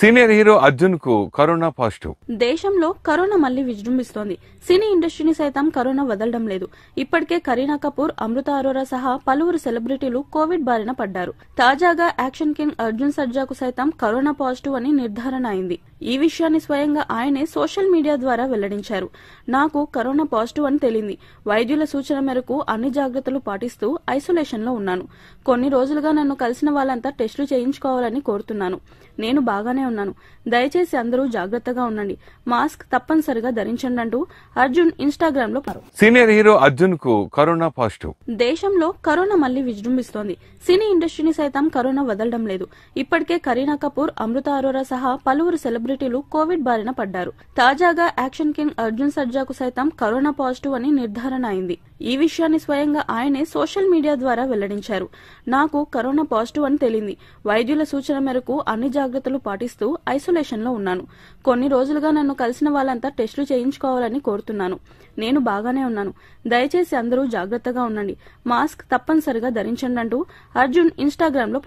senior hero Arjun కు corona positive దేశంలో corona మళ్లీ విజృంభిస్తోంది సినీ ఇండస్ట్రీని సైతం కరోనా వదలడం లేదు ఇప్పటికే కరీనా కపూర్ అమృత అరోరా సహా పలువురు సెలబ్రిటీలు కోవిడ్ బారిన పడ్డారు తాజాగా యాక్షన్ కింగ్ అర్జున్ సర్జాకు సైతం కరోనా పాజిటివ్ అని నిర్ధారణ అయింది ఈ విషయాన్ని స్వయంగా ఆయనే సోషల్ మీడియా ద్వారా వెల్లడించారు నాకు కరోనా పాజిటివ్ అని తెలియంది వైద్యుల సూచన మేరకు అన్ని జాగ్రత్తలు పాటిస్తూ ఐసోలేషన్ లో ఉన్నాను కొన్ని రోజులుగా నన్ను కలిసిన వాళ్ళంతా టెస్టులు చేయించుకోవాలని కోరుతున్నాను నేను బాగా బాగానే ఉన్నాను దయచేసి అందరూ జాగ్రత్తగా ఉండండి మాస్క్ తప్పనిసరిగా ధరించండి అంటూ అర్జున్ ఇన్స్టాగ్రామ్ లో సీనియర్ హీరో అర్జున్ కు కరోనా పాజిటివ్ దేశంలో కరోనా మళ్లీ విజృంభిస్తోంది సినీ ఇండస్ట్రీని సైతం కరోనా వదలడం లేదు ఇప్పటికే కరీనా కపూర్ అమృత అరోరా సహా పలువురు సెలబ్రిటీలు కోవిడ్ బారిన పడ్డారు తాజాగా యాక్షన్ కింగ్ అర్జున్ సర్జాకు సైతం కరోనా పాజిటివ్ అని నిర్ధారణ అయింది ఈ విషయాన్ని స్వయంగా ఆయనే సోషల్ మీడియా ద్వారా వెల్లడించారు నాకు కరోనా పాజిటివ్ అని తెలియదు వైద్యుల సూచన మేరకు అన్ని జాగ్రత్తలు పాటిస్తూ ఐసోలేషన్ లో ఉన్నాను కొన్ని రోజులుగా నన్ను కలిసిన వాళ్ళంతా టెస్టులు చేయించుకోవాలని కోరుతున్నాను నేను బాగానే ఉన్నాను దయచేసి అందరూ జాగ్రత్తగా ఉండండి మాస్క్ తప్పనిసరిగా ధరించండి అంటూ అర్జున్ ఇన్స్టాగ్రామ్ లో